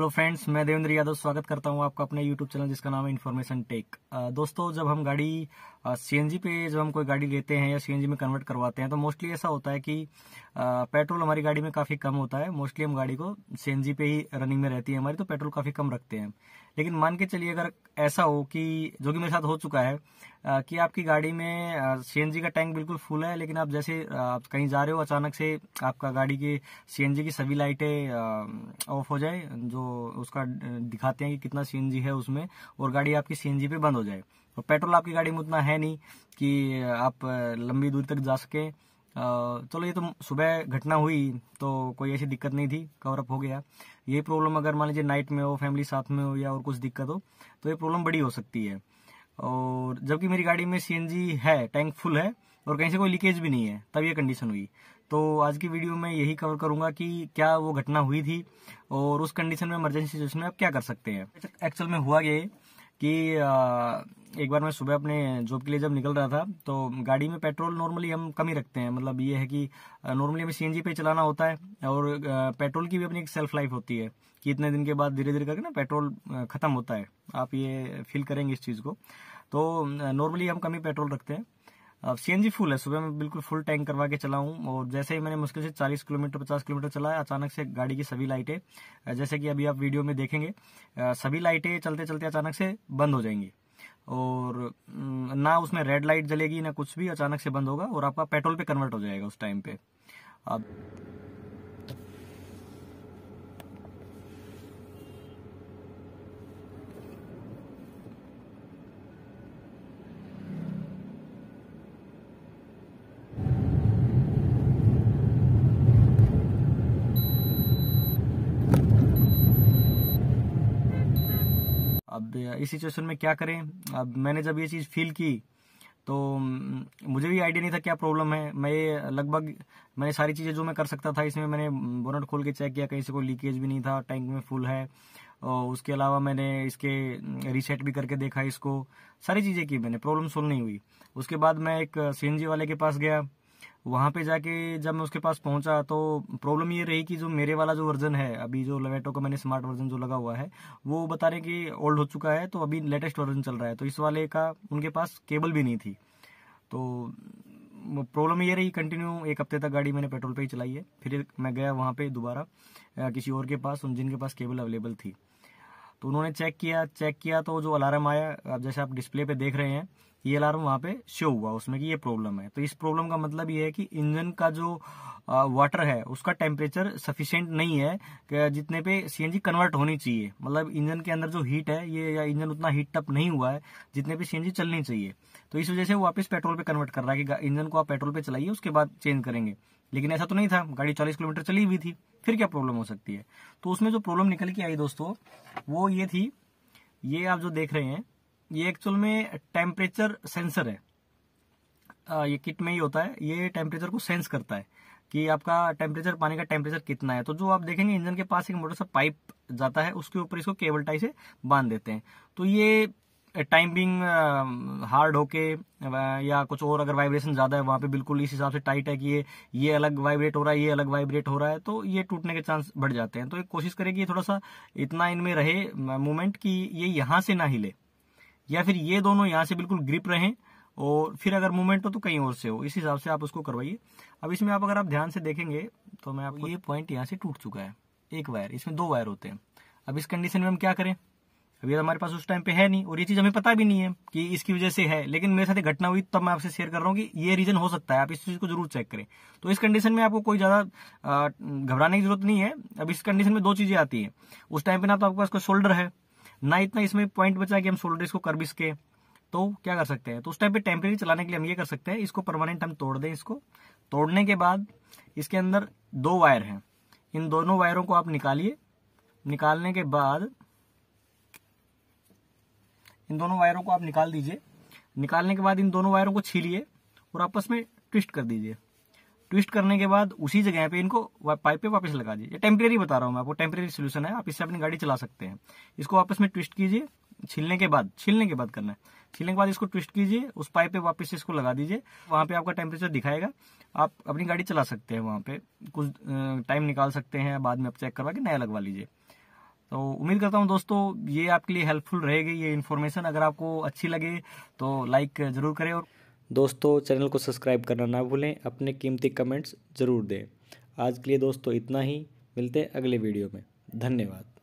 hello तो friends मैं देवेंद्र यादव स्वागत करता हूं आपका अपने यूट्यूब चैनल जिसका नाम है इन्फॉर्मेशन टेक दोस्तों जब हम गाड़ी सीएनजी पे जब हम कोई गाड़ी लेते हैं या सीएनजी में कन्वर्ट करवाते हैं तो मोस्टली ऐसा होता है कि पेट्रोल हमारी गाड़ी में काफ़ी कम होता है मोस्टली हम गाड़ी को सीएनजी पे ही रनिंग में रहती है हमारी तो पेट्रोल काफ़ी कम रखते हैं लेकिन मान के चलिए अगर ऐसा हो कि जो कि मेरे साथ हो चुका है कि आपकी गाड़ी में सीएनजी का टैंक बिल्कुल फुल है लेकिन आप जैसे आप कहीं जा रहे हो अचानक से आपका गाड़ी की सीएनजी की सभी लाइटें ऑफ हो जाए जो उसका दिखाते हैं कि कितना सीएनजी है उसमें और गाड़ी आपकी सीएनजी पे बंद हो जाए और पेट्रोल आपकी गाड़ी में उतना है नहीं कि आप लंबी दूरी तक जा सकें चलो ये तो सुबह घटना हुई तो कोई ऐसी दिक्कत नहीं थी कवरअप हो गया ये प्रॉब्लम अगर मान लीजिए नाइट में हो फैमिली साथ में हो या और कुछ दिक्कत हो तो ये प्रॉब्लम बड़ी हो सकती है और जबकि मेरी गाड़ी में सीएनजी है टैंक फुल है और कहीं से कोई लीकेज भी नहीं है तब ये कंडीशन हुई तो आज की वीडियो में यही कवर करूंगा कि क्या वो घटना हुई थी और उस कंडीशन में इमरजेंसी सिचुएशन में आप क्या कर सकते हैं एक्चुअल में हुआ ये कि एक बार मैं सुबह अपने जॉब के लिए जब निकल रहा था तो गाड़ी में पेट्रोल नॉर्मली हम कम ही रखते हैं मतलब ये है कि नॉर्मली हमें सीएनजी पे चलाना होता है और पेट्रोल की भी अपनी एक सेल्फ लाइफ होती है कि इतने दिन के बाद धीरे धीरे करके ना पेट्रोल ख़त्म होता है आप ये फील करेंगे इस चीज़ को तो नॉर्मली हम कम ही पेट्रोल रखते हैं अब सीएनजी फुल है सुबह मैं बिल्कुल फुल टैंक करवा के चला हूँ और जैसे ही मैंने मुश्किल से 40 किलोमीटर 50 किलोमीटर चलाया अचानक से गाड़ी की सभी लाइटें जैसे कि अभी आप वीडियो में देखेंगे सभी लाइटें चलते चलते अचानक से बंद हो जाएंगी और ना उसमें रेड लाइट जलेगी ना कुछ भी अचानक से बंद होगा और आपका पेट्रोल पे कन्वर्ट हो जाएगा उस टाइम पे अब इस सिचुएशन में क्या करें अब मैंने जब ये चीज़ फील की तो मुझे भी आइडिया नहीं था क्या प्रॉब्लम है मैं लगभग मैंने सारी चीज़ें जो मैं कर सकता था इसमें मैंने बोनट खोल के चेक किया कहीं से कोई लीकेज भी नहीं था टैंक में फुल है और उसके अलावा मैंने इसके रीसेट भी करके देखा इसको सारी चीज़ें की मैंने प्रॉब्लम सोल्व नहीं हुई उसके बाद मैं एक सी uh, वाले के पास गया वहाँ पे जाके जब मैं उसके पास पहुंचा तो प्रॉब्लम ये रही कि जो मेरे वाला जो वर्जन है अभी जो लवेटो का मैंने स्मार्ट वर्जन जो लगा हुआ है वो बता रहे कि ओल्ड हो चुका है तो अभी लेटेस्ट वर्जन चल रहा है तो इस वाले का उनके पास केबल भी नहीं थी तो प्रॉब्लम ये रही कंटिन्यू एक हफ्ते तक गाड़ी मैंने पेट्रोल पे ही चलाई है फिर मैं गया वहाँ पे दोबारा किसी और के पास उन जिनके पास केबल अवेलेबल थी तो उन्होंने चेक किया चेक किया तो जो अलार्म आया अब जैसे आप डिस्प्ले पे देख रहे हैं ये e अलार्म वहां पे शो हुआ उसमें कि ये प्रॉब्लम है तो इस प्रॉब्लम का मतलब ये है कि इंजन का जो वाटर है उसका टेम्परेचर सफिशियंट नहीं है जितने पे सीएनजी कन्वर्ट होनी चाहिए मतलब इंजन के अंदर जो हीट है ये या इंजन उतना हीट अप नहीं हुआ है जितने पे सीएनजी चलनी चाहिए तो इस वजह से वो वापस पेट्रोल पे कन्वर्ट कर रहा है कि इंजन को आप पेट्रोल पे चलाइए उसके बाद चेंज करेंगे लेकिन ऐसा तो नहीं था गाड़ी चालीस किलोमीटर चली हुई थी फिर क्या प्रॉब्लम हो सकती है तो उसमें जो प्रॉब्लम निकल के आई दोस्तों वो ये थी ये आप जो देख रहे हैं ये एक्चुअल में टेम्परेचर सेंसर है आ, ये किट में ही होता है ये टेम्परेचर को सेंस करता है कि आपका टेम्परेचर पानी का टेम्परेचर कितना है तो जो आप देखेंगे इंजन के पास एक मोटर सा पाइप जाता है उसके ऊपर इसको केबल टाई से बांध देते हैं तो ये टाइमिंग हार्ड होके या कुछ और अगर वाइब्रेशन ज़्यादा है वहां पे बिल्कुल इस हिसाब से टाइट है कि ये ये अलग वाइब्रेट हो रहा है ये अलग वाइब्रेट हो रहा है तो ये टूटने के चांस बढ़ जाते हैं तो एक कोशिश करें कि थोड़ा सा इतना इनमें रहे मूवमेंट कि ये यहाँ से ना हिले या फिर ये दोनों यहाँ से बिल्कुल ग्रिप रहे और फिर अगर मूवमेंट हो तो कहीं और से हो इस हिसाब से आप उसको करवाइए अब इसमें आप अगर आप ध्यान से देखेंगे तो मैं आपको ये पॉइंट यहाँ से टूट चुका है एक वायर इसमें दो वायर होते हैं अब इस कंडीशन में हम क्या करें अभी तो हमारे पास उस टाइम पे है नहीं और ये चीज हमें पता भी नहीं है कि इसकी वजह से है लेकिन मेरे साथ घटना हुई तब मैं आपसे शेयर कर रहा हूँ कि ये रीजन हो सकता है आप इस चीज को जरूर चेक करें तो इस कंडीशन में आपको कोई ज्यादा घबराने की जरूरत नहीं है अब इस कंडीशन में दो चीजें आती है उस टाइम पे ना तो आपके पास कोई शोल्डर है ना इतना इसमें पॉइंट बचा कि हम सोल्डर इसको कर भी सके तो क्या कर सकते हैं तो उस टाइप पे टेम्परेरी चलाने के लिए हम ये कर सकते हैं इसको परमानेंट हम तोड़ दें इसको तोड़ने के बाद इसके अंदर दो वायर हैं इन दोनों वायरों को आप निकालिए निकालने के बाद इन दोनों वायरों को आप निकाल दीजिए निकालने के बाद इन दोनों वायरों को छीलिए और आपस में ट्विस्ट कर दीजिए ट्विस्ट करने के बाद उसी जगह पे इनको पाइप पे वापस लगा दीजिए टेम्परेरी बता रहा हूँ मैं आपको टेम्परेरी सोल्यूशन है आप इससे अपनी गाड़ी चला सकते हैं इसको वापस में ट्विस्ट कीजिए छिलने के बाद छिलने के बाद करना है छिलने के बाद इसको ट्विस्ट कीजिए उस पाइप पे वापस इसको लगा दीजिए वहां पे आपका टेम्परेचर दिखाएगा आप अपनी गाड़ी चला सकते हैं वहां पे कुछ टाइम निकाल सकते हैं बाद में आप चेक करवा के नया लगवा लीजिए तो उम्मीद करता हूँ दोस्तों ये आपके लिए हेल्पफुल रहेगी ये इन्फॉर्मेशन अगर आपको अच्छी लगे तो लाइक जरूर करें और दोस्तों चैनल को सब्सक्राइब करना ना भूलें अपने कीमती कमेंट्स ज़रूर दें आज के लिए दोस्तों इतना ही मिलते हैं अगले वीडियो में धन्यवाद